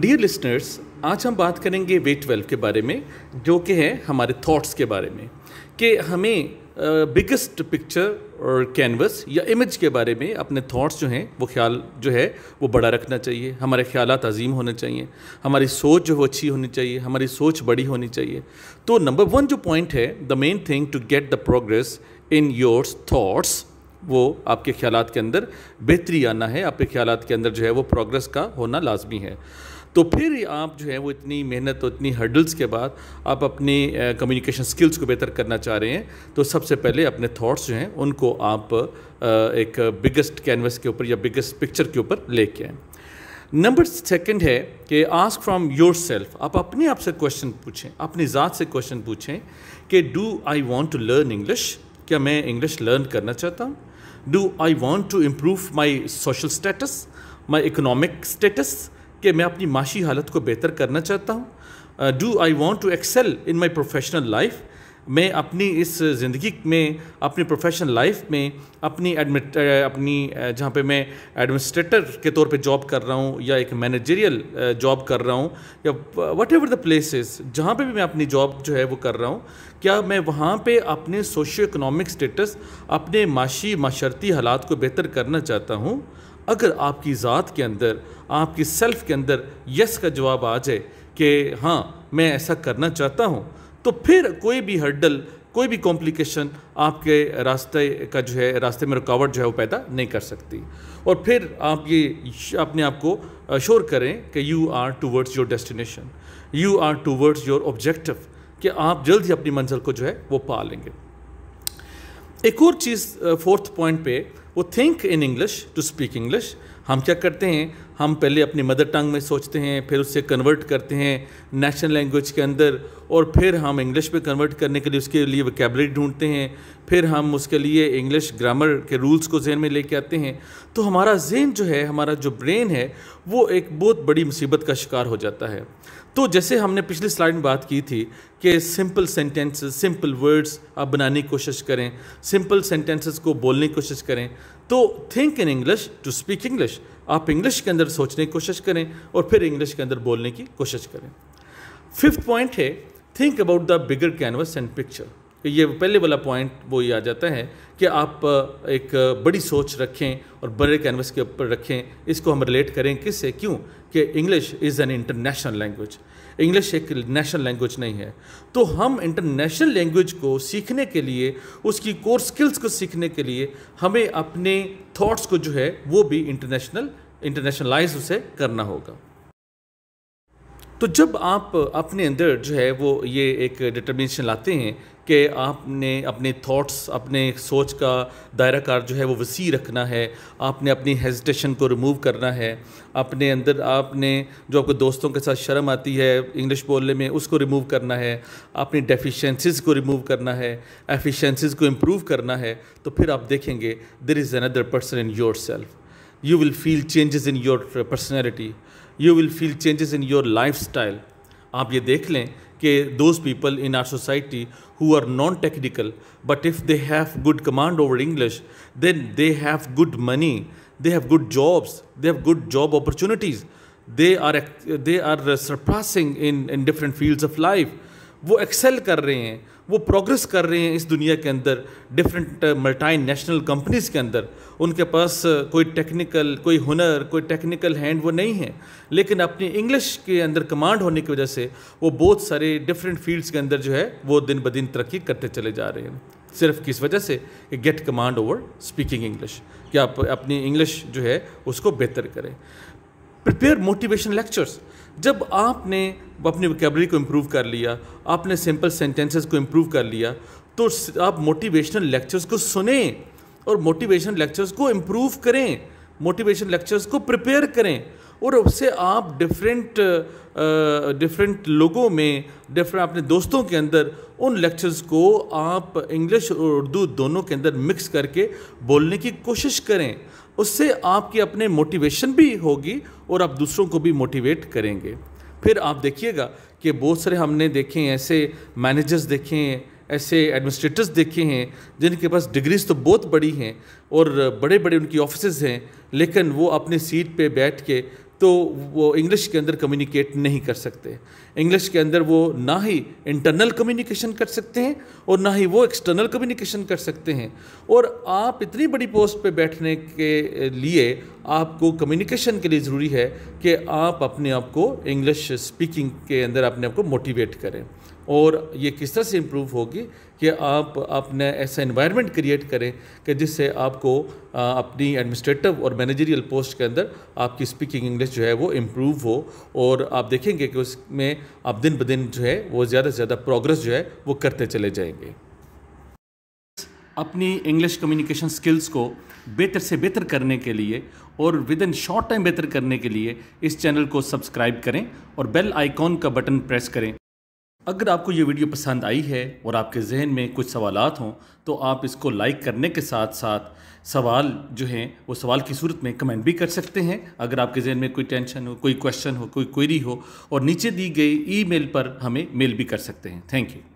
dear listeners आज हम बात करेंगे वे ट्वेल्व के बारे में जो कि है हमारे थॉट्स के बारे में कि हमें बिगेस्ट पिक्चर और कैनवस या इमेज के बारे में अपने थॉट्स जो हैं वो ख्याल जो है वो बड़ा रखना चाहिए हमारे ख्याल अजीम होने चाहिए हमारी सोच जो वो अच्छी होनी चाहिए हमारी सोच बड़ी होनी चाहिए तो नंबर वन जो पॉइंट है the main thing to get the progress in yours thoughts वो आपके ख्याल के अंदर बेहतरी आना है आपके ख्याल के अंदर जो है वो प्रोग्रेस का होना लाजमी है तो फिर आप जो है वो इतनी मेहनत और इतनी हर्डल्स के बाद आप अपनी कम्युनिकेशन स्किल्स को बेहतर करना चाह रहे हैं तो सबसे पहले अपने थॉट्स जो हैं उनको आप एक बिगेस्ट कैनवस के ऊपर या बिगेस्ट पिक्चर के ऊपर लेके आएँ नंबर सेकंड है कि आस्क फ्रॉम योर सेल्फ आप अपने आप से क्वेश्चन पूछें अपनी ज़ात से क्वेश्चन पूछें कि do I want to learn English क्या मैं इंग्लिश लर्न करना चाहता हूँ do I want to improve my social status my economic status कि मैं अपनी माशी हालत को बेहतर करना चाहता हूँ do I want to excel in my professional life मैं अपनी इस ज़िंदगी में अपनी प्रोफेशनल लाइफ में अपनी एडमिट uh, अपनी जहाँ पे मैं एडमिनिस्ट्रेटर के तौर पे जॉब कर रहा हूँ या एक मैनेजरियल जॉब uh, कर रहा हूँ या वट एवर द प्लेसेस जहाँ पे भी मैं अपनी जॉब जो है वो कर रहा हूँ क्या मैं वहाँ पे अपने सोशियो इकोनॉमिक स्टेटस अपने माशी माशर्ती हालात को बेहतर करना चाहता हूँ अगर आपकी ज़ात के अंदर आपकी सेल्फ के अंदर यस का जवाब आ जाए कि हाँ मैं ऐसा करना चाहता हूँ तो फिर कोई भी हर्डल कोई भी कॉम्प्लिकेशन आपके रास्ते का जो है रास्ते में रुकावट जो है वो पैदा नहीं कर सकती और फिर आप ये अपने आप को श्योर करें कि you are towards your destination you are towards your objective कि आप जल्द ही अपनी मंजिल को जो है वो पा लेंगे एक और चीज़ फोर्थ पॉइंट पे वो think in English to speak English हम क्या करते हैं हम पहले अपनी मदर टंग में सोचते हैं फिर उससे कन्वर्ट करते हैं नेशनल लैंग्वेज के अंदर और फिर हम इंग्लिश में कन्वर्ट करने के लिए उसके लिए वैकेबलरी ढूंढते हैं फिर हम उसके लिए इंग्लिश ग्रामर के रूल्स को जहन में लेके आते हैं तो हमारा जहन जो है हमारा जो ब्रेन है वो एक बहुत बड़ी मुसीबत का शिकार हो जाता है तो जैसे हमने पिछली स्लाइड में बात की थी कि सिंपल सेंटेंसेस सिंपल वर्ड्स आप बनाने की कोशिश करें सिंपल सेंटेंसेस को बोलने की कोशिश करें तो think in English to speak English आप इंग्लिश के अंदर अंदर सोचने की कोशिश करें और फिर इंग्लिश के अंदर बोलने की कोशिश करें फिफ्थ पॉइंट है think about the bigger canvas and picture ये पहले वाला पॉइंट वो ये आ जाता है कि आप एक बड़ी सोच रखें और बड़े कैनवस के ऊपर रखें इसको हम रिलेट करें किससे क्यों कि English is an international language English एक नेशनल लैंग्वेज नहीं है तो हम इंटरनेशनल लैंग्वेज को सीखने के लिए उसकी कोर स्किल्स को सीखने के लिए हमें अपने थॉट्स को जो है वो भी इंटरनेशनल इंटरनेशनलाइज उसे करना होगा तो जब आप अपने अंदर जो है वो ये एक डिटर्मिनेशन लाते हैं कि आपने अपने थॉट्स अपने सोच का दायरा कार जो है वो वसी रखना है आपने अपनी हेजिटेशन को रिमूव करना है अपने अंदर आपने जो आपको दोस्तों के साथ शर्म आती है इंग्लिश बोलने में उसको रिमूव करना है अपनी डेफिशेंसीज को रिमूव करना है एफिशेंसीज को इम्प्रूव करना है तो फिर आप देखेंगे there is another person in your self you will feel changes in your personality you will feel changes in your lifestyle aap ye dekh lein ke those people in our society who are non technical but if they have good command over english then they have good money they have good jobs they have good job opportunities they are they are surpassing in in different fields of life वो excel कर रहे हैं वो progress कर रहे हैं इस दुनिया के अंदर डिफरेंट मल्टाइन नेशनल कंपनीज़ के अंदर उनके पास uh, कोई टेक्निकल कोई हुनर कोई टेक्निकल हैंड वो नहीं है लेकिन अपनी इंग्लिश के अंदर कमांड होने की वजह से वो बहुत सारे डिफरेंट फील्ड्स के अंदर जो है वो दिन ब दिन तरक्की करते चले जा रहे हैं सिर्फ किस वजह से कि get command over speaking English कि आप अपनी इंग्लिश जो है उसको बेहतर करें प्रिपेयर मोटिवेशन लेक्चर्स जब आपने अपनी वोकेबलरी को इम्प्रूव कर लिया आपने सिंपल सेंटेंसेस को इम्प्रूव कर लिया तो आप मोटिवेशनल लेक्चर्स को सुने और मोटिवेशन लेक्चर्स को इम्प्रूव करें मोटिवेशन लेक्चर्स को प्रिपेयर करें और उससे आप डिफरेंट डिफरेंट लोगों में डिफरेंट अपने दोस्तों के अंदर उन लेक्चर्स को आप इंग्लिश और उर्दू दोनों के अंदर मिक्स करके बोलने की कोशिश करें उससे आपके अपने मोटिवेशन भी होगी और आप दूसरों को भी मोटिवेट करेंगे फिर आप देखिएगा कि बहुत सारे हमने देखे हैं ऐसे मैनेजर्स देखे हैं ऐसे एडमिनिस्ट्रेटर्स देखे हैं जिनके पास डिग्रीज तो बहुत बड़ी हैं और बड़े बड़े उनकी ऑफिसज़ हैं लेकिन वो अपनी सीट पे बैठ के तो वो इंग्लिश के अंदर कम्युनिकेट नहीं कर सकते इंग्लिश के अंदर वो ना ही इंटरनल कम्युनिकेशन कर सकते हैं और ना ही वो एक्सटर्नल कम्युनिकेशन कर सकते हैं और आप इतनी बड़ी पोस्ट पे बैठने के लिए आपको कम्युनिकेशन के लिए ज़रूरी है कि आप अपने आप को इंग्लिश स्पीकिंग के अंदर अपने आप को मोटिवेट करें और ये किस तरह से इम्प्रूव होगी कि आप अपने ऐसा इन्वायरमेंट क्रिएट करें कि जिससे आपको अपनी एडमिनिस्ट्रेटिव और मैनेजरियल पोस्ट के अंदर आपकी स्पीकिंग इंग्लिश जो है वो इम्प्रूव हो और आप देखेंगे कि उसमें आप दिन ब दिन जो है वो ज़्यादा से ज़्यादा प्रोग्रेस जो है वो करते चले जाएंगे अपनी इंग्लिश कम्युनिकेशन स्किल्स को बेहतर से बेहतर करने के लिए और विद इन शॉर्ट टाइम बेहतर करने के लिए इस चैनल को सब्सक्राइब करें और बेल आइकॉन का बटन प्रेस करें अगर आपको ये वीडियो पसंद आई है और आपके जहन में कुछ सवाल हों तो आप इसको लाइक करने के साथ साथ सवाल जो हैं वो सवाल की सूरत में कमेंट भी कर सकते हैं अगर आपके जहन में कोई टेंशन हो कोई क्वेश्चन हो कोई क्वेरी हो और नीचे दी गई ईमेल पर हमें मेल भी कर सकते हैं थैंक यू